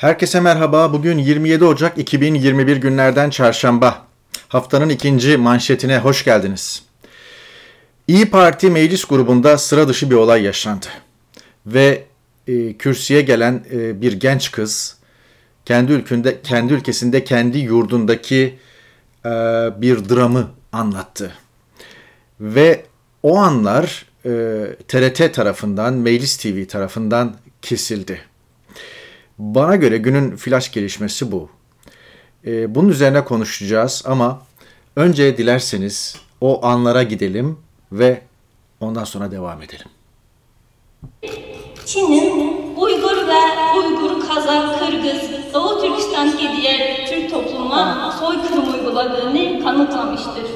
Herkese merhaba. Bugün 27 Ocak 2021 günlerden çarşamba. Haftanın ikinci manşetine hoş geldiniz. İyi Parti meclis grubunda sıra dışı bir olay yaşandı. Ve e, kürsüye gelen e, bir genç kız kendi ülkünde kendi ülkesinde kendi yurdundaki e, bir dramı anlattı. Ve o anlar e, TRT tarafından, Meclis TV tarafından kesildi. Bana göre günün flash gelişmesi bu. E, bunun üzerine konuşacağız ama önce dilerseniz o anlara gidelim ve ondan sonra devam edelim. Çin'in Uygur ve Uygur, Kazak, Kırgız, Doğu Türkistan'daki diğer Türk topluma soykırım uyguladığını kanıtlamıştır.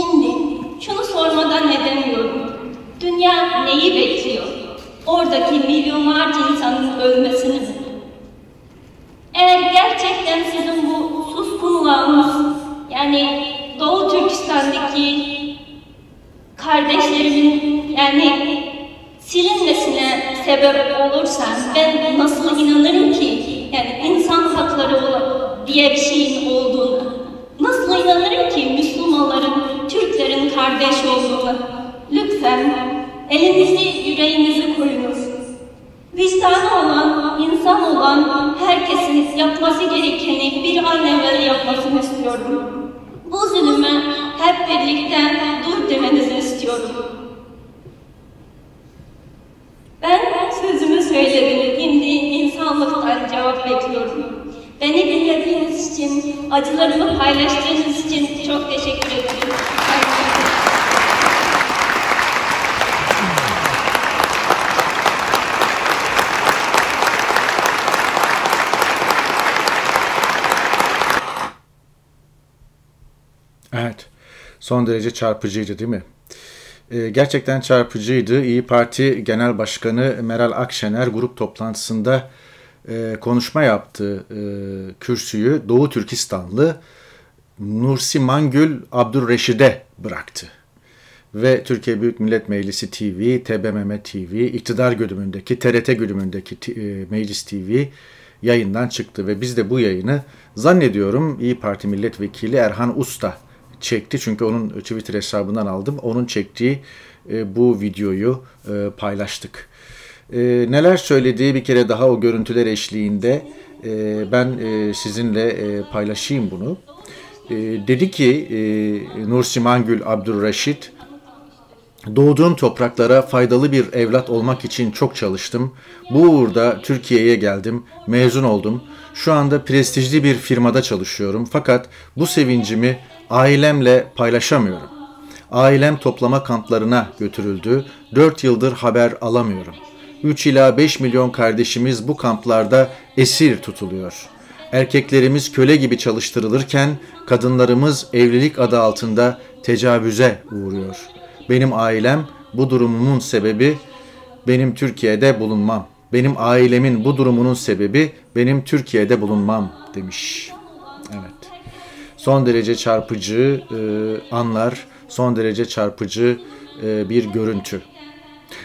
Şimdi şunu sormadan edemiyorum. Dünya neyi bekliyor? Oradaki milyonlarca insanın ölmesini gerçekten sizin bu suskunluğunuz, yani Doğu Türkistan'daki kardeşlerimin yani silinmesine sebep olursan ben nasıl inanırım ki yani insan hakları diye bir şeyin olduğunu nasıl inanırım ki Müslümanların Türklerin kardeş olduğunu lütfen elinizi yüreğinizi koyunuz Vicdanı olan, insan olan herkesin yapması gerekeni bir an evvel yapmasını istiyorum. Bu zulüme hep birlikte dur demenizi istiyorum. Ben sözümü söyledim, şimdi insanlıktan cevap bekliyorum. Beni dinlediğiniz için, acılarımı paylaştığınız için son derece çarpıcıydı değil mi? Ee, gerçekten çarpıcıydı. İyi Parti Genel Başkanı Meral Akşener grup toplantısında e, konuşma yaptı e, kürsüyü Doğu Türkistanlı Nursi Mangül Abdurreşid'e bıraktı. Ve Türkiye Büyük Millet Meclisi TV, TBMM TV, iktidar güdümündeki, TRT güdümündeki e, Meclis TV yayından çıktı. Ve biz de bu yayını zannediyorum İyi Parti Milletvekili Erhan Usta çekti. Çünkü onun Twitter hesabından aldım. Onun çektiği e, bu videoyu e, paylaştık. E, neler söylediği bir kere daha o görüntüler eşliğinde e, ben e, sizinle e, paylaşayım bunu. E, dedi ki e, Nursi Mangül Abdurreşit, Doğduğum topraklara faydalı bir evlat olmak için çok çalıştım. Bu uğurda Türkiye'ye geldim, mezun oldum. Şu anda prestijli bir firmada çalışıyorum fakat bu sevincimi ailemle paylaşamıyorum. Ailem toplama kamplarına götürüldü. 4 yıldır haber alamıyorum. 3 ila 5 milyon kardeşimiz bu kamplarda esir tutuluyor. Erkeklerimiz köle gibi çalıştırılırken kadınlarımız evlilik adı altında tecavüze uğruyor. Benim ailem bu durumumun sebebi benim Türkiye'de bulunmam. Benim ailemin bu durumunun sebebi benim Türkiye'de bulunmam demiş. Evet. Son derece çarpıcı e, anlar, son derece çarpıcı e, bir görüntü.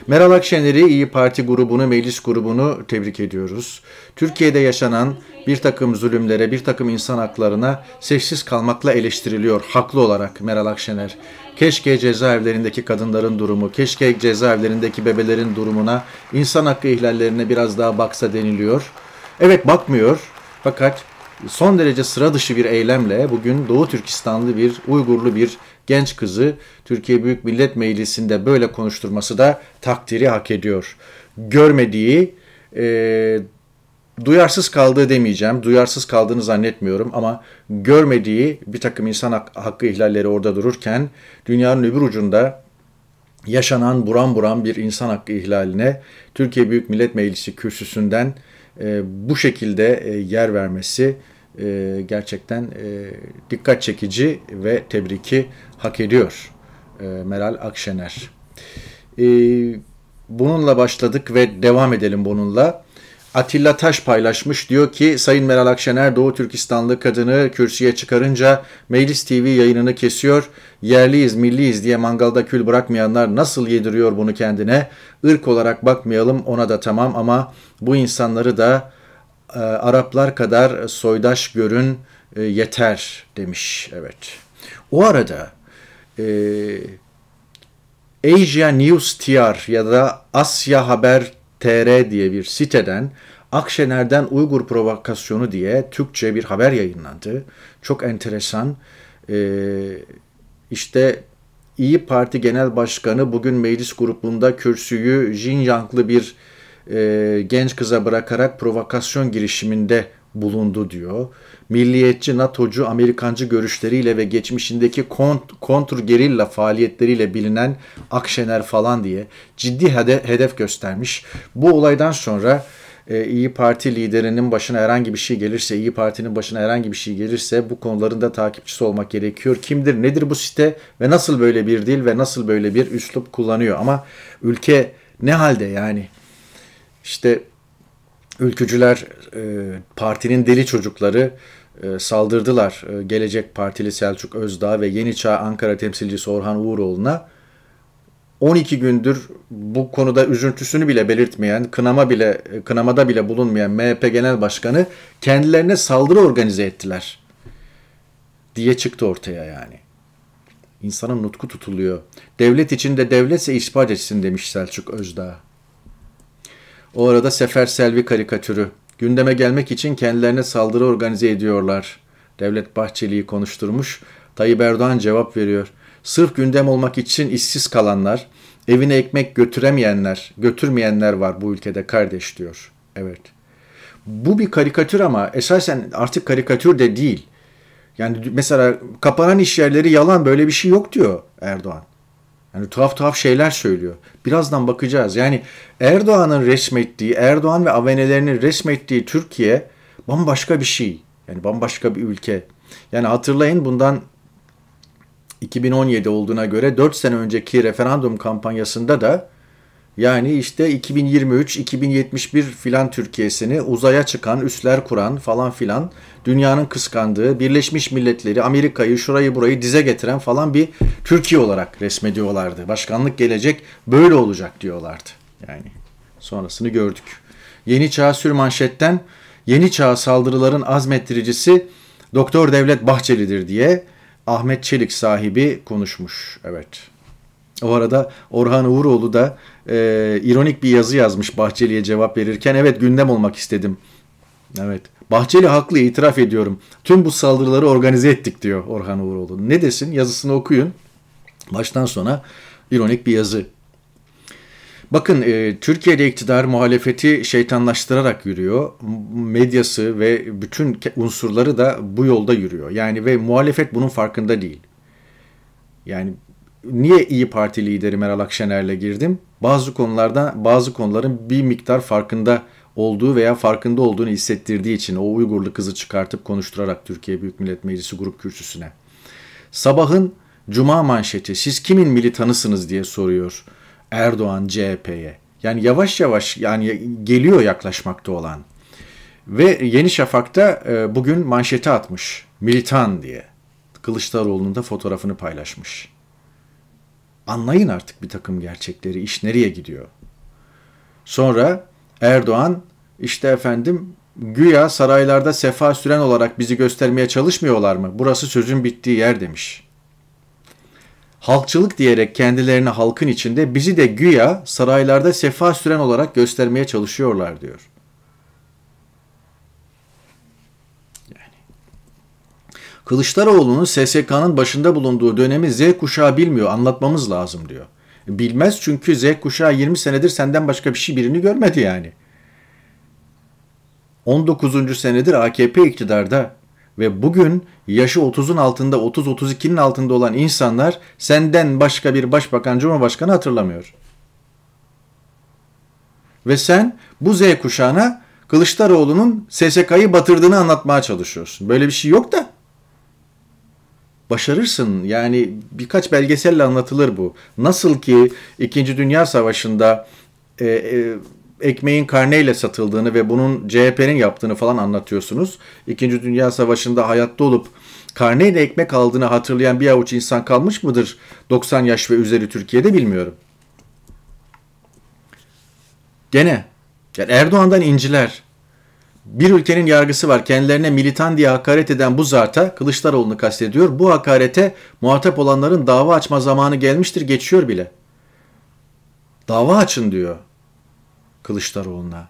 Meral Akşener'i İyi Parti grubunu, meclis grubunu tebrik ediyoruz. Türkiye'de yaşanan bir takım zulümlere, bir takım insan haklarına sessiz kalmakla eleştiriliyor haklı olarak Meral Akşener. Keşke cezaevlerindeki kadınların durumu, keşke cezaevlerindeki bebelerin durumuna, insan hakkı ihlallerine biraz daha baksa deniliyor. Evet bakmıyor fakat son derece sıra dışı bir eylemle bugün Doğu Türkistanlı bir Uygurlu bir genç kızı Türkiye Büyük Millet Meclisi'nde böyle konuşturması da takdiri hak ediyor. Görmediği, e, duyarsız kaldığı demeyeceğim, duyarsız kaldığını zannetmiyorum ama görmediği bir takım insan hakkı ihlalleri orada dururken dünyanın öbür ucunda yaşanan buram buram bir insan hakkı ihlaline Türkiye Büyük Millet Meclisi kürsüsünden e, bu şekilde e, yer vermesi e, gerçekten e, dikkat çekici ve tebriki hak ediyor e, Meral Akşener. E, bununla başladık ve devam edelim bununla. Atilla Taş paylaşmış diyor ki Sayın Meral Akşener Doğu Türkistanlı kadını kürsüye çıkarınca Meclis TV yayınını kesiyor. Yerliyiz milliyiz diye mangalda kül bırakmayanlar nasıl yediriyor bunu kendine? Irk olarak bakmayalım ona da tamam ama bu insanları da e, Araplar kadar soydaş görün e, yeter demiş. Evet. O arada e, Asia News TR ya da Asya Haber TR diye bir siteden Akşener'den Uygur provokasyonu diye Türkçe bir haber yayınlandı. Çok enteresan. Ee, işte İyi Parti Genel Başkanı bugün meclis grubunda kürsüyü Jinjanglı bir e, genç kıza bırakarak provokasyon girişiminde bulundu diyor. Milliyetçi, NATO'cu, Amerikancı görüşleriyle ve geçmişindeki kont kontur gerilla faaliyetleriyle bilinen Akşener falan diye ciddi hede hedef göstermiş. Bu olaydan sonra e, İyi Parti liderinin başına herhangi bir şey gelirse, İyi Parti'nin başına herhangi bir şey gelirse bu konuların da takipçisi olmak gerekiyor. Kimdir, nedir bu site ve nasıl böyle bir dil ve nasıl böyle bir üslup kullanıyor? Ama ülke ne halde yani? İşte ülkücüler e, partinin deli çocukları e, saldırdılar e, Gelecek Partili Selçuk Özdağ ve Yeni Çağ Ankara temsilcisi Orhan Uğuroğlu'na. 12 gündür bu konuda üzüntüsünü bile belirtmeyen, kınama bile kınamada bile bulunmayan MHP Genel Başkanı kendilerine saldırı organize ettiler diye çıktı ortaya yani. İnsanın nutku tutuluyor. Devlet içinde devletse ispat etsin demiş Selçuk Özdağ. O arada Sefer Selvi karikatürü. Gündeme gelmek için kendilerine saldırı organize ediyorlar. Devlet Bahçeli'yi konuşturmuş. Tayyip Erdoğan cevap veriyor. Sırf gündem olmak için işsiz kalanlar, evine ekmek götüremeyenler, götürmeyenler var bu ülkede kardeş diyor. Evet. Bu bir karikatür ama esasen artık karikatür de değil. Yani mesela kapanan iş yerleri yalan böyle bir şey yok diyor Erdoğan. Yani tuhaf tuhaf şeyler söylüyor. Birazdan bakacağız. Yani Erdoğan'ın resmettiği, Erdoğan ve avenelerinin resmettiği Türkiye bambaşka bir şey. Yani bambaşka bir ülke. Yani hatırlayın bundan 2017 olduğuna göre 4 sene önceki referandum kampanyasında da yani işte 2023, 2071 filan Türkiye'sini uzaya çıkan, üsler kuran falan filan dünyanın kıskandığı, Birleşmiş Milletleri, Amerika'yı, şurayı burayı dize getiren falan bir Türkiye olarak resmediyorlardı. Başkanlık gelecek böyle olacak diyorlardı. Yani sonrasını gördük. Yeni Çağ sürmanşetten Yeni Çağ saldırıların azmettiricisi Doktor Devlet Bahçeli'dir diye Ahmet Çelik sahibi konuşmuş. Evet. O arada Orhan Uğuroğlu da e, ironik bir yazı yazmış Bahçeli'ye cevap verirken. Evet gündem olmak istedim. Evet. Bahçeli haklı itiraf ediyorum. Tüm bu saldırıları organize ettik diyor Orhan Uğuroğlu. Ne desin yazısını okuyun. Baştan sona ironik bir yazı. Bakın e, Türkiye'de iktidar muhalefeti şeytanlaştırarak yürüyor. Medyası ve bütün unsurları da bu yolda yürüyor. Yani ve muhalefet bunun farkında değil. Yani niye İyi Parti lideri Meral Akşener'le girdim? Bazı konularda bazı konuların bir miktar farkında olduğu veya farkında olduğunu hissettirdiği için o Uygurlu kızı çıkartıp konuşturarak Türkiye Büyük Millet Meclisi grup kürsüsüne. Sabahın cuma manşeti siz kimin militanısınız diye soruyor Erdoğan CHP'ye. Yani yavaş yavaş yani geliyor yaklaşmakta olan. Ve Yeni Şafak'ta e, bugün manşeti atmış militan diye. Kılıçdaroğlu'nun da fotoğrafını paylaşmış anlayın artık bir takım gerçekleri, iş nereye gidiyor. Sonra Erdoğan işte efendim güya saraylarda sefa süren olarak bizi göstermeye çalışmıyorlar mı? Burası sözün bittiği yer demiş. Halkçılık diyerek kendilerini halkın içinde bizi de güya saraylarda sefa süren olarak göstermeye çalışıyorlar diyor. Kılıçdaroğlu'nun SSK'nın başında bulunduğu dönemi Z kuşağı bilmiyor anlatmamız lazım diyor. Bilmez çünkü Z kuşağı 20 senedir senden başka bir şey birini görmedi yani. 19. senedir AKP iktidarda ve bugün yaşı 30'un altında 30-32'nin altında olan insanlar senden başka bir başbakan cumhurbaşkanı hatırlamıyor. Ve sen bu Z kuşağına Kılıçdaroğlu'nun SSK'yı batırdığını anlatmaya çalışıyorsun. Böyle bir şey yok da başarırsın. Yani birkaç belgeselle anlatılır bu. Nasıl ki İkinci Dünya Savaşı'nda e, e, ekmeğin karneyle satıldığını ve bunun CHP'nin yaptığını falan anlatıyorsunuz. İkinci Dünya Savaşı'nda hayatta olup karneyle ekmek aldığını hatırlayan bir avuç insan kalmış mıdır 90 yaş ve üzeri Türkiye'de bilmiyorum. Gene yani Erdoğan'dan inciler. Bir ülkenin yargısı var. Kendilerine militan diye hakaret eden bu zarta, Kılıçdaroğlu'nu kastediyor. Bu hakarete muhatap olanların dava açma zamanı gelmiştir, geçiyor bile. Dava açın diyor Kılıçdaroğlu'na.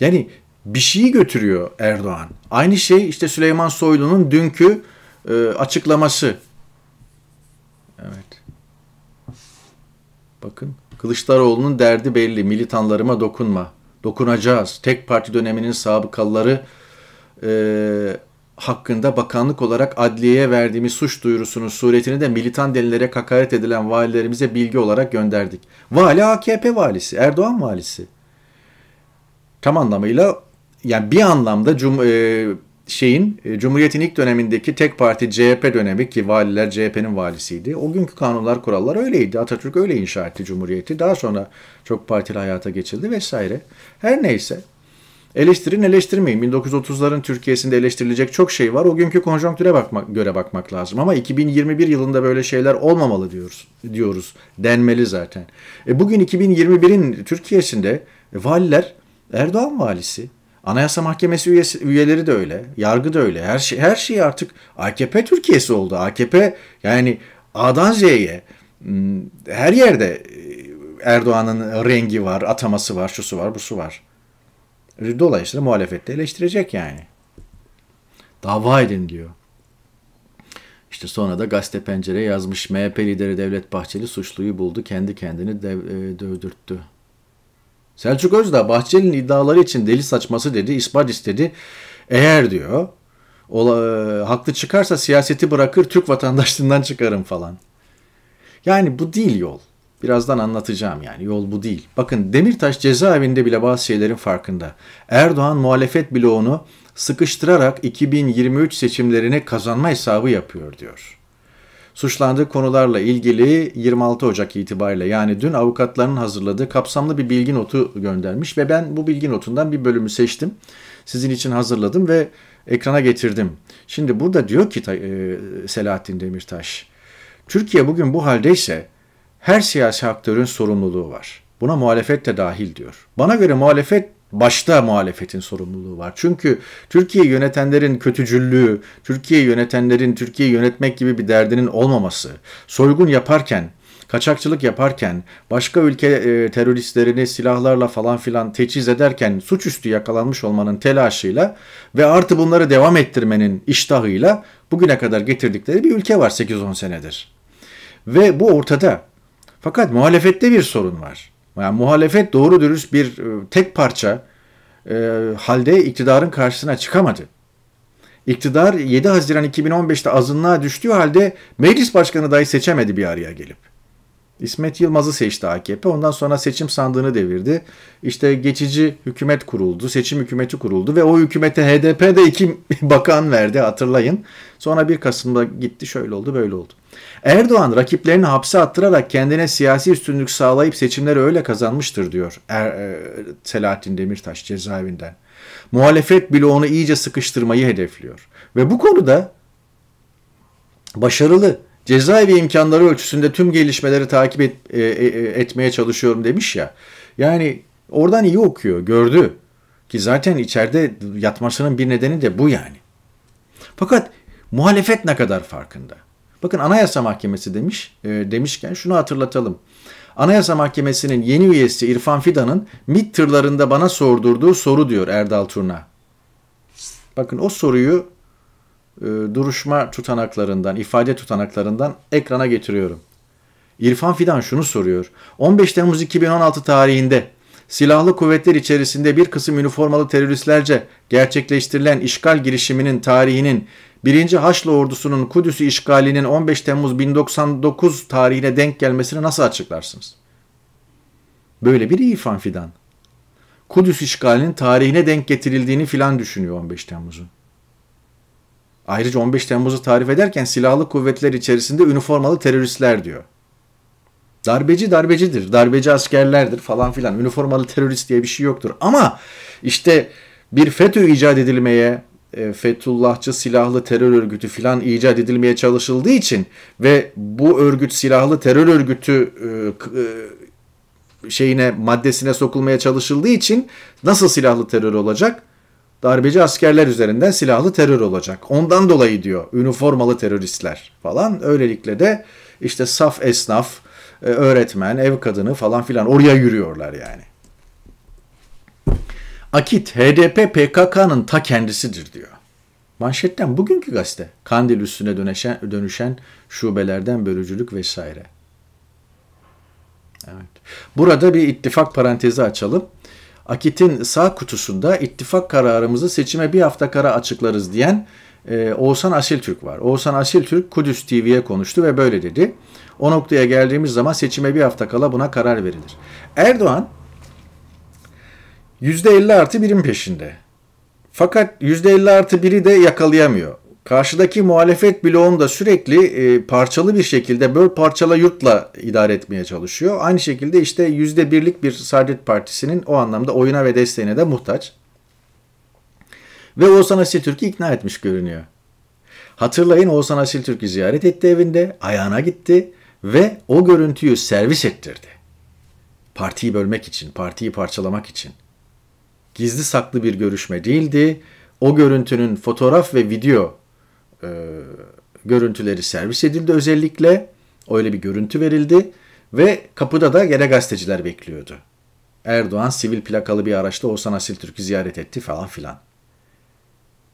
Yani bir şeyi götürüyor Erdoğan. Aynı şey işte Süleyman Soylu'nun dünkü e, açıklaması. Evet. Bakın Kılıçdaroğlu'nun derdi belli. Militanlarıma dokunma dokunacağız. Tek parti döneminin sabıkaları e, hakkında bakanlık olarak adliyeye verdiğimiz suç duyurusunun suretini de militan delilere hakaret edilen valilerimize bilgi olarak gönderdik. Vali AKP valisi, Erdoğan valisi. Tam anlamıyla yani bir anlamda cum e, şeyin e, Cumhuriyet'in ilk dönemindeki tek parti CHP dönemi ki valiler CHP'nin valisiydi. O günkü kanunlar kurallar öyleydi. Atatürk öyle inşa etti Cumhuriyeti. Daha sonra çok partili hayata geçildi vesaire. Her neyse eleştirin eleştirmeyin. 1930'ların Türkiye'sinde eleştirilecek çok şey var. O günkü konjonktüre bakmak, göre bakmak lazım. Ama 2021 yılında böyle şeyler olmamalı diyoruz. diyoruz denmeli zaten. E bugün 2021'in Türkiye'sinde valiler Erdoğan valisi, Anayasa Mahkemesi üyesi, üyeleri de öyle, yargı da öyle. Her şey her şey artık AKP Türkiye'si oldu. AKP yani A'dan Z'ye hmm, her yerde e, Erdoğan'ın rengi var, ataması var, şusu var, busu var. Dolayısıyla muhalefette eleştirecek yani. Dava edin diyor. İşte sonra da gazete pencere yazmış MHP lideri Devlet Bahçeli suçluyu buldu kendi kendini e, dövdürttü. Selçuk Özda Bahçeli'nin iddiaları için deli saçması dedi, ispat istedi. Eğer diyor, ola, e, haklı çıkarsa siyaseti bırakır, Türk vatandaşlığından çıkarım falan. Yani bu değil yol. Birazdan anlatacağım yani yol bu değil. Bakın Demirtaş cezaevinde bile bazı şeylerin farkında. Erdoğan muhalefet bloğunu sıkıştırarak 2023 seçimlerini kazanma hesabı yapıyor diyor. Suçlandığı konularla ilgili 26 Ocak itibariyle yani dün avukatların hazırladığı kapsamlı bir bilgi notu göndermiş ve ben bu bilgi notundan bir bölümü seçtim. Sizin için hazırladım ve ekrana getirdim. Şimdi burada diyor ki e, Selahattin Demirtaş, Türkiye bugün bu haldeyse her siyasi aktörün sorumluluğu var. Buna muhalefet de dahil diyor. Bana göre muhalefet Başta muhalefetin sorumluluğu var. Çünkü Türkiye yönetenlerin kötücüllüğü, Türkiye yönetenlerin Türkiye yönetmek gibi bir derdinin olmaması, soygun yaparken kaçakçılık yaparken, başka ülke e, teröristlerini silahlarla falan filan teçhiz ederken suçüstü yakalanmış olmanın telaşıyla ve artı bunları devam ettirmenin iştahıyla bugüne kadar getirdikleri bir ülke var 8-10 senedir. Ve bu ortada. Fakat muhalefette bir sorun var. Yani muhalefet doğru dürüst bir e, tek parça e, halde iktidarın karşısına çıkamadı. İktidar 7 Haziran 2015'te azınlığa düştüğü halde meclis başkanı dahi seçemedi bir araya gelip. İsmet Yılmaz'ı seçti AKP. Ondan sonra seçim sandığını devirdi. İşte geçici hükümet kuruldu, seçim hükümeti kuruldu ve o hükümete HDP de iki bakan verdi hatırlayın. Sonra 1 Kasım'da gitti şöyle oldu böyle oldu. Erdoğan rakiplerini hapse attırarak kendine siyasi üstünlük sağlayıp seçimleri öyle kazanmıştır diyor er, e, Selahattin Demirtaş cezaevinden. Muhalefet bile onu iyice sıkıştırmayı hedefliyor. Ve bu konuda başarılı cezaevi imkanları ölçüsünde tüm gelişmeleri takip et, e, e, e, etmeye çalışıyorum demiş ya. Yani oradan iyi okuyor, gördü. Ki zaten içeride yatmasının bir nedeni de bu yani. Fakat muhalefet ne kadar farkında? Bakın Anayasa Mahkemesi demiş e, demişken şunu hatırlatalım. Anayasa Mahkemesi'nin yeni üyesi İrfan Fidan'ın MİT tırlarında bana sordurduğu soru diyor Erdal Turna. Bakın o soruyu e, duruşma tutanaklarından, ifade tutanaklarından ekrana getiriyorum. İrfan Fidan şunu soruyor. 15 Temmuz 2016 tarihinde silahlı kuvvetler içerisinde bir kısım üniformalı teröristlerce gerçekleştirilen işgal girişiminin tarihinin 1. Haçlı ordusunun Kudüs'ü işgalinin 15 Temmuz 1099 tarihine denk gelmesini nasıl açıklarsınız? Böyle bir İrfan Fidan. Kudüs işgalinin tarihine denk getirildiğini filan düşünüyor 15 Temmuz'un. Ayrıca 15 Temmuz'u tarif ederken silahlı kuvvetler içerisinde üniformalı teröristler diyor. Darbeci darbecidir, darbeci askerlerdir falan filan. Üniformalı terörist diye bir şey yoktur. Ama işte bir FETÖ icat edilmeye, e, Fethullahçı silahlı terör örgütü filan icat edilmeye çalışıldığı için ve bu örgüt silahlı terör örgütü e, e, şeyine maddesine sokulmaya çalışıldığı için nasıl silahlı terör olacak? darbeci askerler üzerinden silahlı terör olacak. Ondan dolayı diyor üniformalı teröristler falan. Öylelikle de işte saf esnaf, e, öğretmen, ev kadını falan filan oraya yürüyorlar yani. Akit HDP PKK'nın ta kendisidir diyor. Manşetten bugünkü gazete. Kandil üstüne dönüşen, dönüşen şubelerden bölücülük vesaire. Evet. Burada bir ittifak parantezi açalım. Akit'in sağ kutusunda ittifak kararımızı seçime bir hafta kara açıklarız diyen e, Oğuzhan Asiltürk var. Oğuzhan Asiltürk Kudüs TV'ye konuştu ve böyle dedi. O noktaya geldiğimiz zaman seçime bir hafta kala buna karar verilir. Erdoğan %50 artı birin peşinde. Fakat %50 artı biri de yakalayamıyor. Karşıdaki muhalefet bloğunda sürekli e, parçalı bir şekilde böl parçala yurtla idare etmeye çalışıyor. Aynı şekilde işte yüzde birlik bir Saadet Partisi'nin o anlamda oyuna ve desteğine de muhtaç. Ve Oğuzhan Asiltürk'ü ikna etmiş görünüyor. Hatırlayın Oğuzhan Asiltürk'ü ziyaret etti evinde, ayağına gitti ve o görüntüyü servis ettirdi. Partiyi bölmek için, partiyi parçalamak için. Gizli saklı bir görüşme değildi. O görüntünün fotoğraf ve video e, görüntüleri servis edildi özellikle. Öyle bir görüntü verildi ve kapıda da gene gazeteciler bekliyordu. Erdoğan sivil plakalı bir araçta Oğuzhan Asil Türk'ü ziyaret etti falan filan.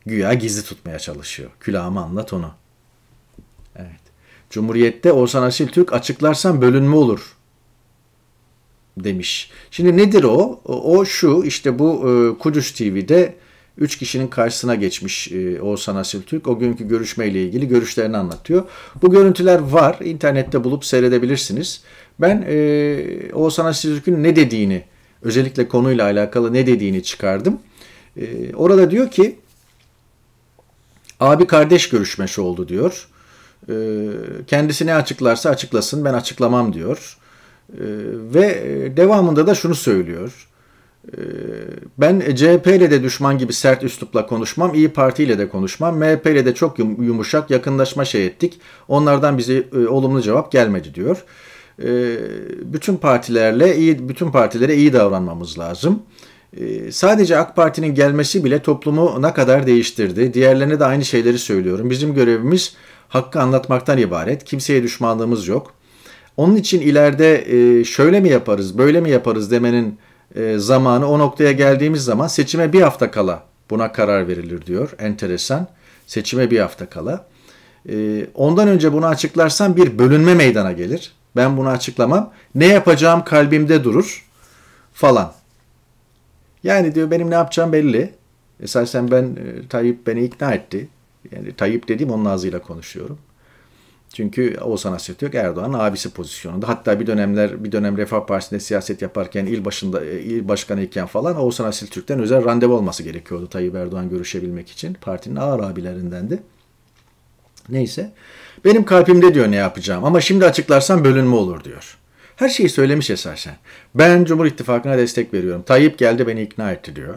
Güya gizli tutmaya çalışıyor. Külahımı anlat onu. Evet. Cumhuriyette Oğuzhan Asil Türk açıklarsan bölünme olur demiş. Şimdi nedir o? O şu işte bu e, Kudüs TV'de 3 kişinin karşısına geçmiş e, Oğuzhan Asil Türk. O günkü görüşmeyle ilgili görüşlerini anlatıyor. Bu görüntüler var. İnternette bulup seyredebilirsiniz. Ben e, Oğuzhan Asil Türk'ün ne dediğini, özellikle konuyla alakalı ne dediğini çıkardım. E, orada diyor ki, abi kardeş görüşmesi oldu diyor. E, kendisi ne açıklarsa açıklasın ben açıklamam diyor. E, ve e, devamında da şunu söylüyor ben CHP ile de düşman gibi sert üslupla konuşmam, İyi Parti ile de konuşmam, MHP ile de çok yumuşak yakınlaşma şey ettik. Onlardan bize e, olumlu cevap gelmedi diyor. E, bütün partilerle iyi, bütün partilere iyi davranmamız lazım. E, sadece AK Parti'nin gelmesi bile toplumu ne kadar değiştirdi. Diğerlerine de aynı şeyleri söylüyorum. Bizim görevimiz hakkı anlatmaktan ibaret. Kimseye düşmanlığımız yok. Onun için ileride şöyle mi yaparız, böyle mi yaparız demenin e, zamanı o noktaya geldiğimiz zaman seçime bir hafta kala buna karar verilir diyor. Enteresan. Seçime bir hafta kala. E, ondan önce bunu açıklarsam bir bölünme meydana gelir. Ben bunu açıklamam. Ne yapacağım kalbimde durur falan. Yani diyor benim ne yapacağım belli. Esasen ben e, Tayyip beni ikna etti. Yani Tayyip dediğim onun ağzıyla konuşuyorum. Çünkü o sanat yok Erdoğan abisi pozisyonunda. Hatta bir dönemler bir dönem Refah Partisi'nde siyaset yaparken il başında e, il başkanı iken falan Oğuzhan Asil Türk'ten özel randevu olması gerekiyordu Tayyip Erdoğan görüşebilmek için. Partinin ağır abilerindendi. Neyse. Benim kalbimde diyor ne yapacağım ama şimdi açıklarsam bölünme olur diyor. Her şeyi söylemiş esasen. Ben Cumhur İttifakı'na destek veriyorum. Tayyip geldi beni ikna etti diyor.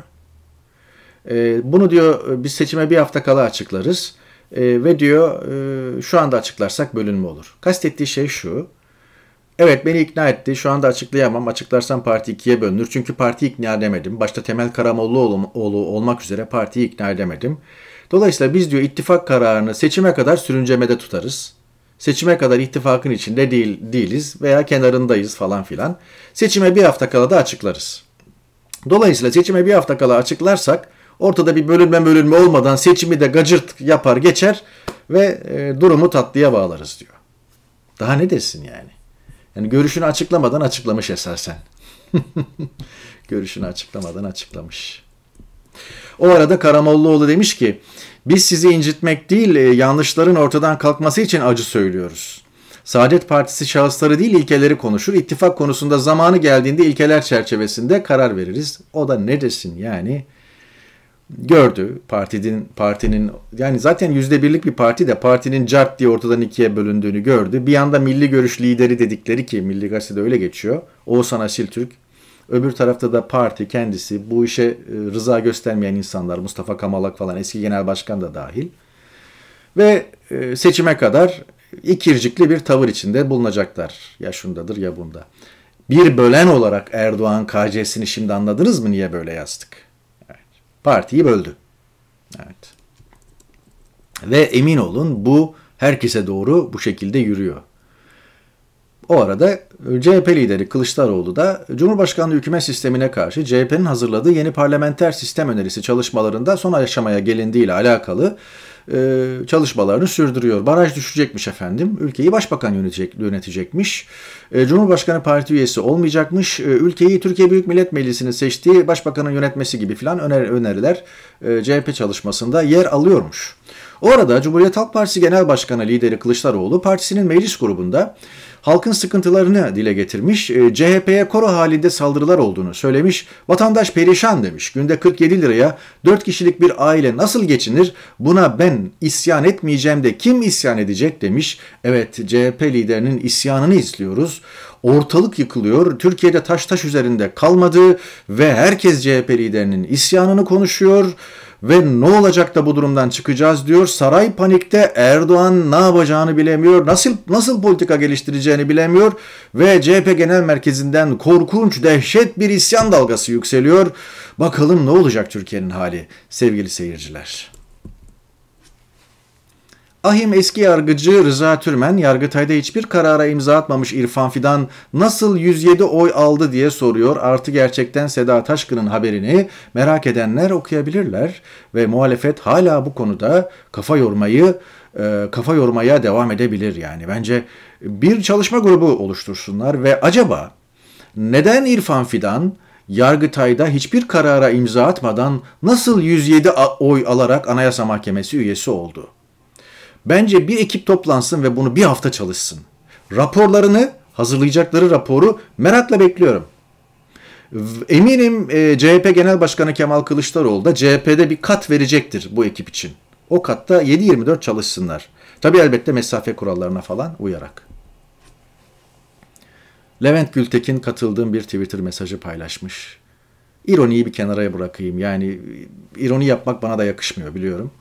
Ee, bunu diyor e, biz seçime bir hafta kala açıklarız. E, ve diyor e, şu anda açıklarsak bölünme olur. Kastettiği şey şu. Evet beni ikna etti. Şu anda açıklayamam. Açıklarsam parti ikiye bölünür. Çünkü parti ikna edemedim. Başta Temel Karamollaoğlu olmak üzere partiyi ikna edemedim. Dolayısıyla biz diyor ittifak kararını seçime kadar sürüncemede tutarız. Seçime kadar ittifakın içinde değil, değiliz veya kenarındayız falan filan. Seçime bir hafta kala da açıklarız. Dolayısıyla seçime bir hafta kala açıklarsak Ortada bir bölünme bölünme olmadan seçimi de gacırt yapar geçer ve e, durumu tatlıya bağlarız diyor. Daha ne desin yani? Yani görüşünü açıklamadan açıklamış esasen. görüşünü açıklamadan açıklamış. O arada Karamollaoğlu demiş ki biz sizi incitmek değil e, yanlışların ortadan kalkması için acı söylüyoruz. Saadet Partisi şahısları değil ilkeleri konuşur. İttifak konusunda zamanı geldiğinde ilkeler çerçevesinde karar veririz. O da ne desin yani? gördü partinin partinin yani zaten yüzde birlik bir parti de partinin cart diye ortadan ikiye bölündüğünü gördü. Bir yanda milli görüş lideri dedikleri ki Milli Gazete'de öyle geçiyor. Oğuzhan Asiltürk. Öbür tarafta da parti kendisi bu işe e, rıza göstermeyen insanlar Mustafa Kamalak falan eski genel başkan da dahil. Ve e, seçime kadar ikircikli bir tavır içinde bulunacaklar. Ya şundadır ya bunda. Bir bölen olarak Erdoğan KC'sini şimdi anladınız mı niye böyle yazdık? partiyi böldü. Evet. Ve emin olun bu herkese doğru bu şekilde yürüyor. O arada e, CHP lideri Kılıçdaroğlu da Cumhurbaşkanlığı hükümet sistemine karşı CHP'nin hazırladığı yeni parlamenter sistem önerisi çalışmalarında son aşamaya gelindiğiyle alakalı e, çalışmalarını sürdürüyor. Baraj düşecekmiş efendim. Ülkeyi başbakan yönetecek, yönetecekmiş. E, Cumhurbaşkanı parti üyesi olmayacakmış. E, ülkeyi Türkiye Büyük Millet Meclisi'nin seçtiği başbakanın yönetmesi gibi filan öner öneriler e, CHP çalışmasında yer alıyormuş. O arada Cumhuriyet Halk Partisi Genel Başkanı lideri Kılıçdaroğlu partisinin meclis grubunda halkın sıkıntılarını dile getirmiş, e, CHP'ye koro halinde saldırılar olduğunu söylemiş, vatandaş perişan demiş, günde 47 liraya 4 kişilik bir aile nasıl geçinir, buna ben isyan etmeyeceğim de kim isyan edecek demiş. Evet CHP liderinin isyanını izliyoruz ortalık yıkılıyor. Türkiye'de taş taş üzerinde kalmadı ve herkes CHP liderinin isyanını konuşuyor ve ne olacak da bu durumdan çıkacağız diyor. Saray panikte Erdoğan ne yapacağını bilemiyor. Nasıl nasıl politika geliştireceğini bilemiyor ve CHP Genel Merkezi'nden korkunç dehşet bir isyan dalgası yükseliyor. Bakalım ne olacak Türkiye'nin hali sevgili seyirciler. Ahim eski yargıcı Rıza Türmen, Yargıtay'da hiçbir karara imza atmamış İrfan Fidan nasıl 107 oy aldı diye soruyor. Artı gerçekten Seda Taşkın'ın haberini merak edenler okuyabilirler. Ve muhalefet hala bu konuda kafa yormayı e, kafa yormaya devam edebilir yani. Bence bir çalışma grubu oluştursunlar ve acaba neden İrfan Fidan Yargıtay'da hiçbir karara imza atmadan nasıl 107 oy alarak Anayasa Mahkemesi üyesi oldu? Bence bir ekip toplansın ve bunu bir hafta çalışsın. Raporlarını, hazırlayacakları raporu merakla bekliyorum. Eminim e, CHP Genel Başkanı Kemal Kılıçdaroğlu da CHP'de bir kat verecektir bu ekip için. O katta 7-24 çalışsınlar. Tabi elbette mesafe kurallarına falan uyarak. Levent Gültekin katıldığım bir Twitter mesajı paylaşmış. İroniyi bir kenara bırakayım. Yani e, ironi yapmak bana da yakışmıyor biliyorum.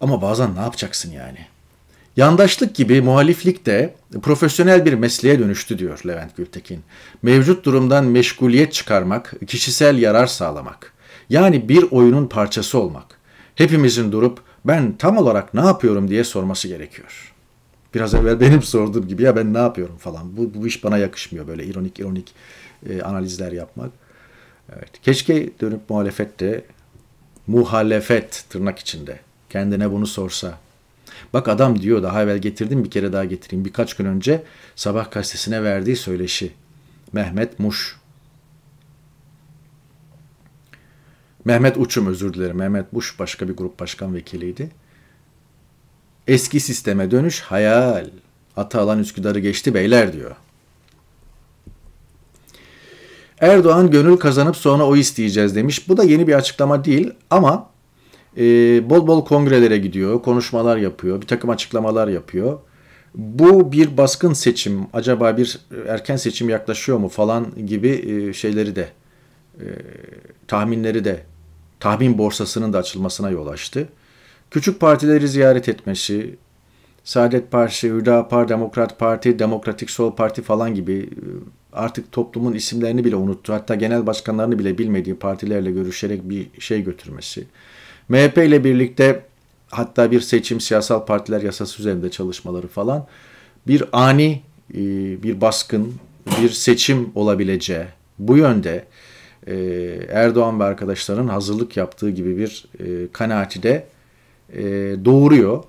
Ama bazen ne yapacaksın yani? Yandaşlık gibi muhaliflik de profesyonel bir mesleğe dönüştü diyor Levent Gültekin. Mevcut durumdan meşguliyet çıkarmak, kişisel yarar sağlamak. Yani bir oyunun parçası olmak. Hepimizin durup ben tam olarak ne yapıyorum diye sorması gerekiyor. Biraz evvel benim sorduğum gibi ya ben ne yapıyorum falan. Bu, bu iş bana yakışmıyor böyle ironik ironik e, analizler yapmak. Evet. Keşke dönüp muhalefette muhalefet tırnak içinde kendine bunu sorsa. Bak adam diyor daha evvel getirdim bir kere daha getireyim. Birkaç gün önce sabah gazetesine verdiği söyleşi. Mehmet Muş. Mehmet Uçum özür dilerim. Mehmet Muş başka bir grup başkan vekiliydi. Eski sisteme dönüş hayal. ata alan Üsküdar'ı geçti beyler diyor. Erdoğan gönül kazanıp sonra o isteyeceğiz demiş. Bu da yeni bir açıklama değil ama e, bol bol kongrelere gidiyor, konuşmalar yapıyor, bir takım açıklamalar yapıyor. Bu bir baskın seçim, acaba bir erken seçim yaklaşıyor mu falan gibi e, şeyleri de, e, tahminleri de, tahmin borsasının da açılmasına yol açtı. Küçük partileri ziyaret etmesi, Saadet Partisi, Hüdapar Demokrat Parti, Demokratik Sol Parti falan gibi e, artık toplumun isimlerini bile unuttu. Hatta genel başkanlarını bile bilmediği partilerle görüşerek bir şey götürmesi. MHP ile birlikte hatta bir seçim siyasal partiler yasası üzerinde çalışmaları falan bir ani e, bir baskın, bir seçim olabileceği bu yönde e, Erdoğan ve arkadaşlarının hazırlık yaptığı gibi bir e, kanaati de doğuruyor.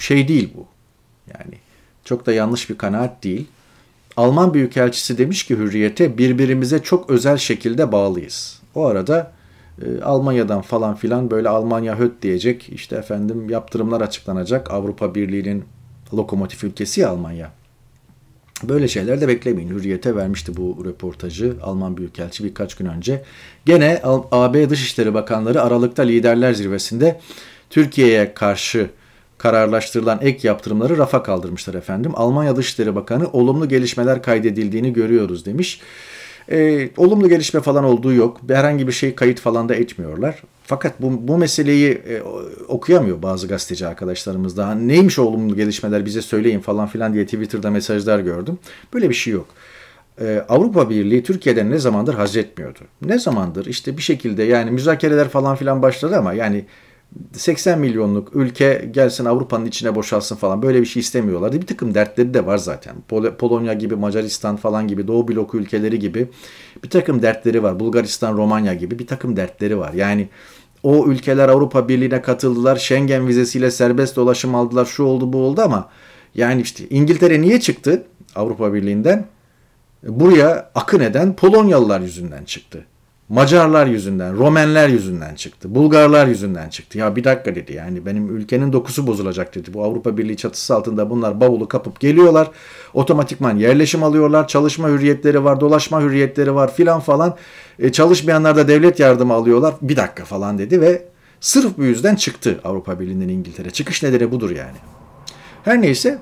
Şey değil bu. Yani çok da yanlış bir kanaat değil. Alman Büyükelçisi demiş ki hürriyete birbirimize çok özel şekilde bağlıyız. O arada ee, Almanya'dan falan filan böyle Almanya höt diyecek. işte efendim yaptırımlar açıklanacak. Avrupa Birliği'nin lokomotif ülkesi ya Almanya. Böyle şeyler de beklemeyin. Hürriyete vermişti bu röportajı Alman Büyükelçi birkaç gün önce. Gene AB Dışişleri Bakanları Aralık'ta Liderler Zirvesi'nde Türkiye'ye karşı kararlaştırılan ek yaptırımları rafa kaldırmışlar efendim. Almanya Dışişleri Bakanı olumlu gelişmeler kaydedildiğini görüyoruz demiş. E, olumlu gelişme falan olduğu yok. Herhangi bir şey kayıt falan da etmiyorlar. Fakat bu, bu meseleyi e, okuyamıyor bazı gazeteci arkadaşlarımız daha. Neymiş olumlu gelişmeler bize söyleyin falan filan diye Twitter'da mesajlar gördüm. Böyle bir şey yok. E, Avrupa Birliği Türkiye'den ne zamandır haz etmiyordu. Ne zamandır işte bir şekilde yani müzakereler falan filan başladı ama yani 80 milyonluk ülke gelsin Avrupa'nın içine boşalsın falan böyle bir şey istemiyorlar. Bir takım dertleri de var zaten. Pol Polonya gibi, Macaristan falan gibi, Doğu bloku ülkeleri gibi bir takım dertleri var. Bulgaristan, Romanya gibi bir takım dertleri var. Yani o ülkeler Avrupa Birliği'ne katıldılar. Schengen vizesiyle serbest dolaşım aldılar. Şu oldu bu oldu ama yani işte İngiltere niye çıktı Avrupa Birliği'nden? Buraya akın eden Polonyalılar yüzünden çıktı. Macarlar yüzünden, Romenler yüzünden çıktı. Bulgarlar yüzünden çıktı. Ya bir dakika dedi yani benim ülkenin dokusu bozulacak dedi. Bu Avrupa Birliği çatısı altında bunlar bavulu kapıp geliyorlar. Otomatikman yerleşim alıyorlar. Çalışma hürriyetleri var, dolaşma hürriyetleri var filan falan. E, çalışmayanlar da devlet yardımı alıyorlar. Bir dakika falan dedi ve sırf bu yüzden çıktı Avrupa Birliği'nden İngiltere. Çıkış nedeni budur yani. Her neyse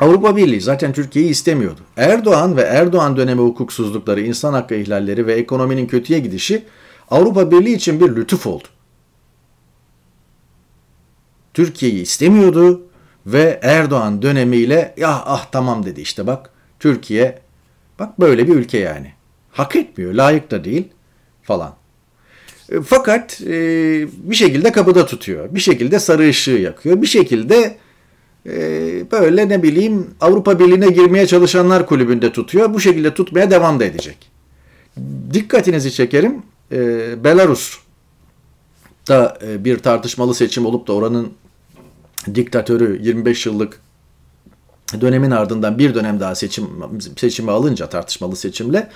Avrupa Birliği zaten Türkiye'yi istemiyordu. Erdoğan ve Erdoğan dönemi hukuksuzlukları, insan hakkı ihlalleri ve ekonominin kötüye gidişi Avrupa Birliği için bir lütuf oldu. Türkiye'yi istemiyordu ve Erdoğan dönemiyle ya ah tamam dedi işte bak Türkiye bak böyle bir ülke yani. Hak etmiyor, layık da değil falan. E, fakat e, bir şekilde kapıda tutuyor. Bir şekilde sarı ışığı yakıyor. Bir şekilde ee, böyle ne bileyim Avrupa Birliği'ne girmeye çalışanlar kulübünde tutuyor. Bu şekilde tutmaya devam da edecek. Dikkatinizi çekerim. Ee, Belarus da e, bir tartışmalı seçim olup da oranın diktatörü 25 yıllık dönemin ardından bir dönem daha seçim seçimi alınca tartışmalı seçimle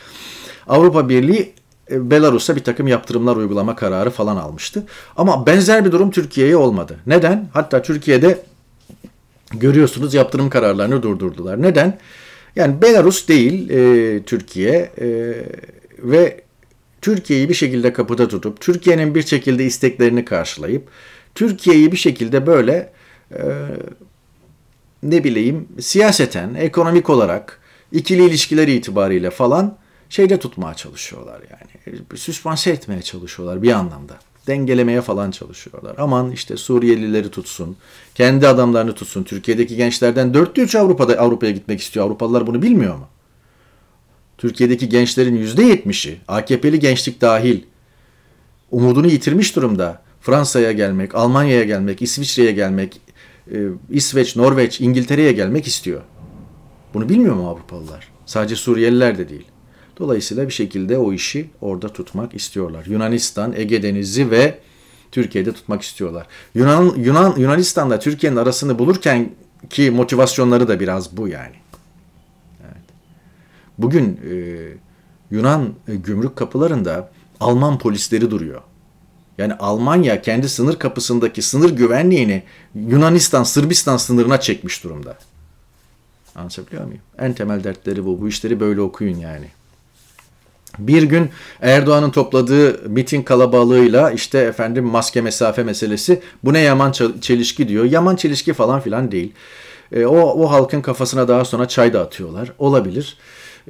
Avrupa Birliği e, Belarus'a bir takım yaptırımlar uygulama kararı falan almıştı. Ama benzer bir durum Türkiye'ye olmadı. Neden? Hatta Türkiye'de görüyorsunuz yaptırım kararlarını durdurdular. Neden? Yani Belarus değil e, Türkiye e, ve Türkiye'yi bir şekilde kapıda tutup Türkiye'nin bir şekilde isteklerini karşılayıp Türkiye'yi bir şekilde böyle e, ne bileyim siyaseten, ekonomik olarak, ikili ilişkiler itibariyle falan şeyde tutmaya çalışıyorlar yani. Süspanse etmeye çalışıyorlar bir anlamda dengelemeye falan çalışıyorlar. Aman işte Suriyelileri tutsun, kendi adamlarını tutsun. Türkiye'deki gençlerden dörtte üç Avrupa'da Avrupa'ya gitmek istiyor. Avrupalılar bunu bilmiyor mu? Türkiye'deki gençlerin yüzde yetmişi, AKP'li gençlik dahil, umudunu yitirmiş durumda. Fransa'ya gelmek, Almanya'ya gelmek, İsviçre'ye gelmek, e, İsveç, Norveç, İngiltere'ye gelmek istiyor. Bunu bilmiyor mu Avrupalılar? Sadece Suriyeliler de değil. Dolayısıyla bir şekilde o işi orada tutmak istiyorlar. Yunanistan, Ege Denizi ve Türkiye'de tutmak istiyorlar. Yunan, Yunan Yunanistan'la Türkiye'nin arasını bulurken ki motivasyonları da biraz bu yani. Evet. Bugün e, Yunan e, gümrük kapılarında Alman polisleri duruyor. Yani Almanya kendi sınır kapısındaki sınır güvenliğini Yunanistan-Sırbistan sınırına çekmiş durumda. Anlatabiliyor muyum? En temel dertleri bu. Bu işleri böyle okuyun yani. Bir gün Erdoğan'ın topladığı miting kalabalığıyla işte efendim maske mesafe meselesi bu ne yaman çelişki diyor. Yaman çelişki falan filan değil. E, o, o halkın kafasına daha sonra çay da atıyorlar Olabilir.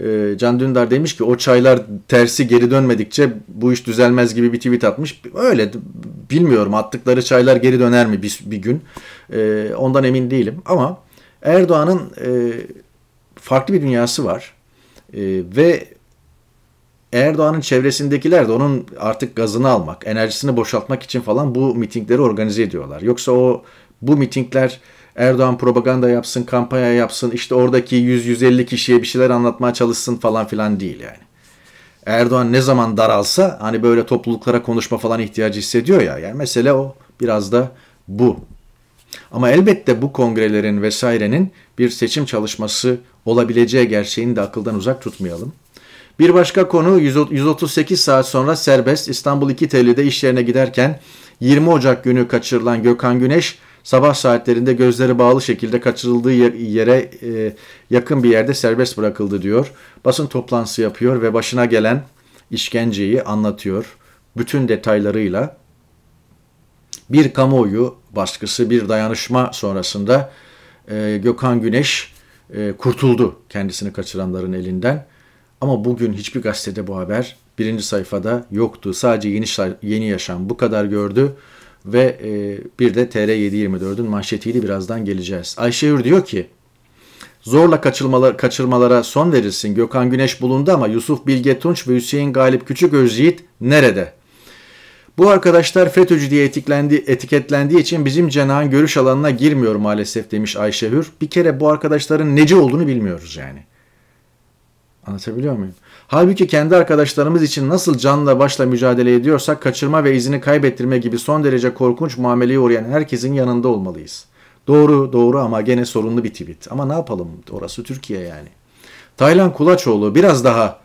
E, Can Dündar demiş ki o çaylar tersi geri dönmedikçe bu iş düzelmez gibi bir tweet atmış. Öyle bilmiyorum attıkları çaylar geri döner mi bir, bir gün. E, ondan emin değilim ama Erdoğan'ın e, farklı bir dünyası var. E, ve Erdoğan'ın çevresindekiler de onun artık gazını almak, enerjisini boşaltmak için falan bu mitingleri organize ediyorlar. Yoksa o bu mitingler Erdoğan propaganda yapsın, kampanya yapsın, işte oradaki 100-150 kişiye bir şeyler anlatmaya çalışsın falan filan değil yani. Erdoğan ne zaman daralsa hani böyle topluluklara konuşma falan ihtiyacı hissediyor ya. Yani mesele o biraz da bu. Ama elbette bu kongrelerin vesairenin bir seçim çalışması olabileceği gerçeğini de akıldan uzak tutmayalım. Bir başka konu 138 saat sonra serbest İstanbul 2 TL'de iş yerine giderken 20 Ocak günü kaçırılan Gökhan Güneş sabah saatlerinde gözleri bağlı şekilde kaçırıldığı yere e, yakın bir yerde serbest bırakıldı diyor. Basın toplantısı yapıyor ve başına gelen işkenceyi anlatıyor bütün detaylarıyla. Bir kamuoyu baskısı, bir dayanışma sonrasında e, Gökhan Güneş e, kurtuldu kendisini kaçıranların elinden ama bugün hiçbir gazetede bu haber birinci sayfada yoktu. Sadece yeni, yeni yaşam bu kadar gördü ve e, bir de TR724'ün manşetiydi birazdan geleceğiz. Ayşe Hür diyor ki zorla kaçırmalar, kaçırmalara son verirsin. Gökhan Güneş bulundu ama Yusuf Bilge Tunç ve Hüseyin Galip Küçük Özyiğit nerede? Bu arkadaşlar FETÖ'cü diye etiklendi, etiketlendiği için bizim cenahın görüş alanına girmiyor maalesef demiş Ayşe Hür. Bir kere bu arkadaşların nece olduğunu bilmiyoruz yani. Anlatabiliyor muyum? Halbuki kendi arkadaşlarımız için nasıl canla başla mücadele ediyorsak kaçırma ve izini kaybettirme gibi son derece korkunç muameleye uğrayan herkesin yanında olmalıyız. Doğru doğru ama gene sorunlu bir tweet. Ama ne yapalım orası Türkiye yani. Taylan Kulaçoğlu biraz daha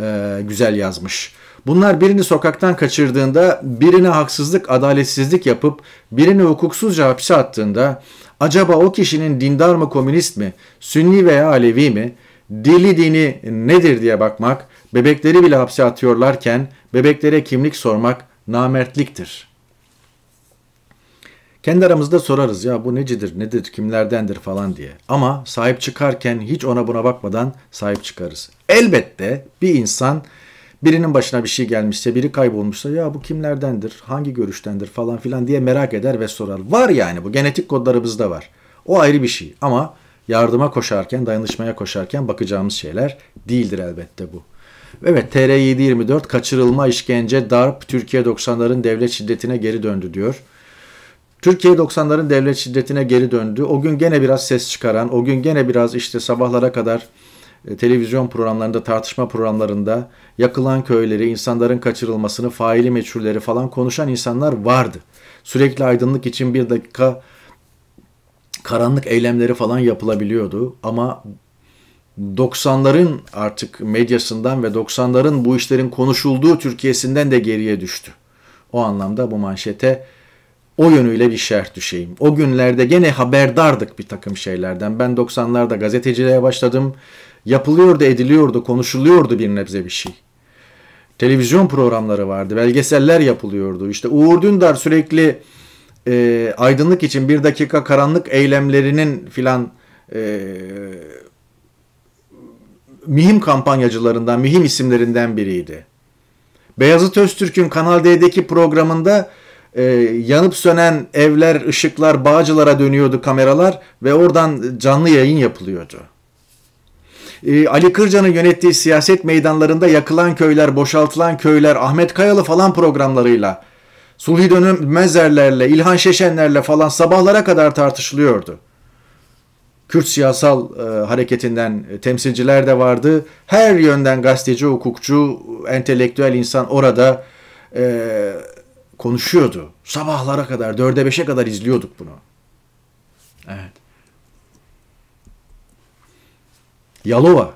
e, güzel yazmış. Bunlar birini sokaktan kaçırdığında, birine haksızlık, adaletsizlik yapıp birini hukuksuzca hapse attığında acaba o kişinin dindar mı, komünist mi, sünni veya alevi mi, dili dini nedir diye bakmak, bebekleri bile hapse atıyorlarken bebeklere kimlik sormak namertliktir. Kendi aramızda sorarız ya bu necidir, nedir, kimlerdendir falan diye. Ama sahip çıkarken hiç ona buna bakmadan sahip çıkarız. Elbette bir insan birinin başına bir şey gelmişse, biri kaybolmuşsa ya bu kimlerdendir, hangi görüştendir falan filan diye merak eder ve sorar. Var yani bu genetik kodlarımızda var. O ayrı bir şey ama yardıma koşarken, dayanışmaya koşarken bakacağımız şeyler değildir elbette bu. Evet TR724 kaçırılma, işkence, darp Türkiye 90'ların devlet şiddetine geri döndü diyor. Türkiye 90'ların devlet şiddetine geri döndü. O gün gene biraz ses çıkaran, o gün gene biraz işte sabahlara kadar e, televizyon programlarında, tartışma programlarında yakılan köyleri, insanların kaçırılmasını, faili meçhulleri falan konuşan insanlar vardı. Sürekli aydınlık için bir dakika karanlık eylemleri falan yapılabiliyordu ama 90'ların artık medyasından ve 90'ların bu işlerin konuşulduğu Türkiye'sinden de geriye düştü. O anlamda bu manşete o yönüyle bir şerh düşeyim. O günlerde gene haberdardık bir takım şeylerden. Ben 90'larda gazeteciliğe başladım. Yapılıyordu, ediliyordu, konuşuluyordu bir nebze bir şey. Televizyon programları vardı, belgeseller yapılıyordu. İşte Uğur Dündar sürekli e, aydınlık için bir dakika karanlık eylemlerinin filan e, mühim kampanyacılarından, mühim isimlerinden biriydi. Beyazıt Öztürk'ün Kanal D'deki programında e, yanıp sönen evler, ışıklar, bağcılara dönüyordu kameralar ve oradan canlı yayın yapılıyordu. E, Ali Kırca'nın yönettiği siyaset meydanlarında yakılan köyler, boşaltılan köyler, Ahmet Kayalı falan programlarıyla Sulhi Dönmezerlerle, İlhan Şeşenlerle falan sabahlara kadar tartışılıyordu. Kürt siyasal e, hareketinden e, temsilciler de vardı. Her yönden gazeteci, hukukçu, entelektüel insan orada e, konuşuyordu. Sabahlara kadar, dörde beşe kadar izliyorduk bunu. Evet. Yalova,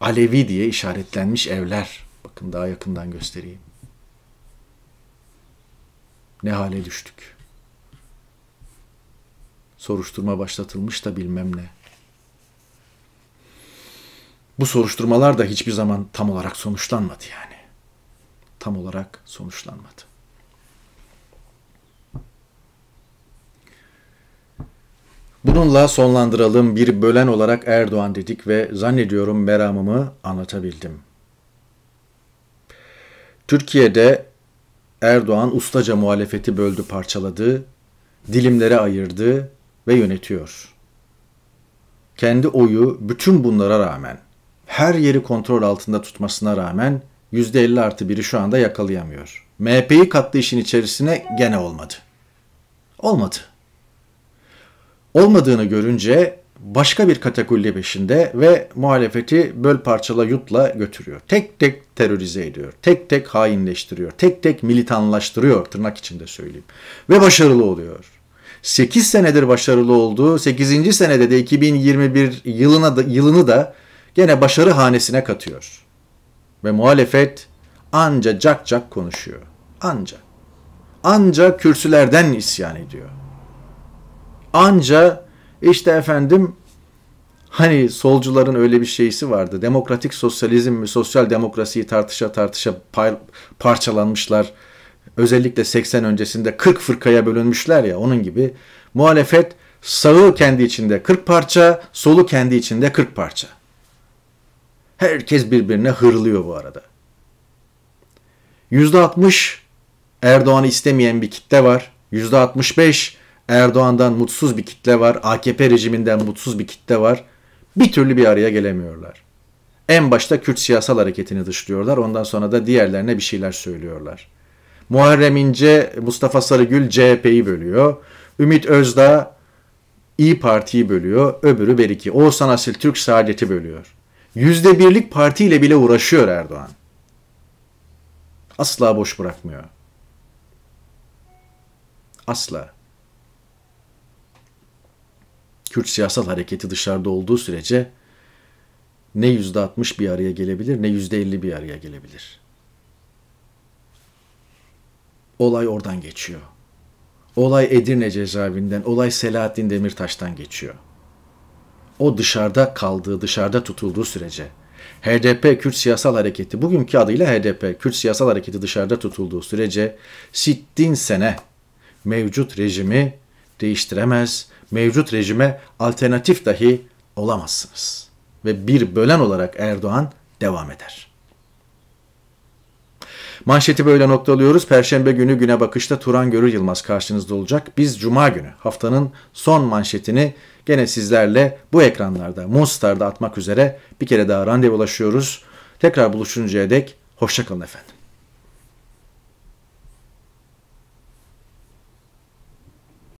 Alevi diye işaretlenmiş evler. Bakın daha yakından göstereyim ne hale düştük. Soruşturma başlatılmış da bilmem ne. Bu soruşturmalar da hiçbir zaman tam olarak sonuçlanmadı yani. Tam olarak sonuçlanmadı. Bununla sonlandıralım bir bölen olarak Erdoğan dedik ve zannediyorum meramımı anlatabildim. Türkiye'de Erdoğan ustaca muhalefeti böldü parçaladı, dilimlere ayırdı ve yönetiyor. Kendi oyu bütün bunlara rağmen, her yeri kontrol altında tutmasına rağmen %50 artı biri şu anda yakalayamıyor. MHP'yi kattı işin içerisine gene olmadı. Olmadı. Olmadığını görünce başka bir katakulli peşinde ve muhalefeti böl parçala yutla götürüyor. Tek tek terörize ediyor. Tek tek hainleştiriyor. Tek tek militanlaştırıyor tırnak içinde söyleyeyim. Ve başarılı oluyor. 8 senedir başarılı olduğu 8. senede de 2021 yılına da, yılını da gene başarı hanesine katıyor. Ve muhalefet anca cak cak konuşuyor. Anca. Anca kürsülerden isyan ediyor. Anca işte efendim hani solcuların öyle bir şeysi vardı. Demokratik sosyalizm mi, sosyal demokrasiyi tartışa tartışa par parçalanmışlar. Özellikle 80 öncesinde 40 fırkaya bölünmüşler ya onun gibi. Muhalefet sağı kendi içinde 40 parça, solu kendi içinde 40 parça. Herkes birbirine hırlıyor bu arada. %60 Erdoğan istemeyen bir kitle var. %65 Erdoğan'dan mutsuz bir kitle var. AKP rejiminden mutsuz bir kitle var. Bir türlü bir araya gelemiyorlar. En başta Kürt siyasal hareketini dışlıyorlar. Ondan sonra da diğerlerine bir şeyler söylüyorlar. Muharrem İnce, Mustafa Sarıgül CHP'yi bölüyor. Ümit Özdağ İyi Parti'yi bölüyor. Öbürü Beriki. Oğuzhan Asil Türk Saadet'i bölüyor. Yüzde birlik partiyle bile uğraşıyor Erdoğan. Asla boş bırakmıyor. Asla. Kürt siyasal hareketi dışarıda olduğu sürece ne yüzde %60 bir araya gelebilir ne yüzde %50 bir araya gelebilir. Olay oradan geçiyor. Olay Edirne cezaevinden, olay Selahattin Demirtaş'tan geçiyor. O dışarıda kaldığı, dışarıda tutulduğu sürece HDP Kürt Siyasal Hareketi, bugünkü adıyla HDP Kürt Siyasal Hareketi dışarıda tutulduğu sürece sittin sene mevcut rejimi değiştiremez, mevcut rejime alternatif dahi olamazsınız. Ve bir bölen olarak Erdoğan devam eder. Manşeti böyle noktalıyoruz. Perşembe günü güne bakışta Turan Görür Yılmaz karşınızda olacak. Biz cuma günü haftanın son manşetini gene sizlerle bu ekranlarda, Monstar'da atmak üzere bir kere daha randevulaşıyoruz. Tekrar buluşuncaya dek hoşçakalın efendim.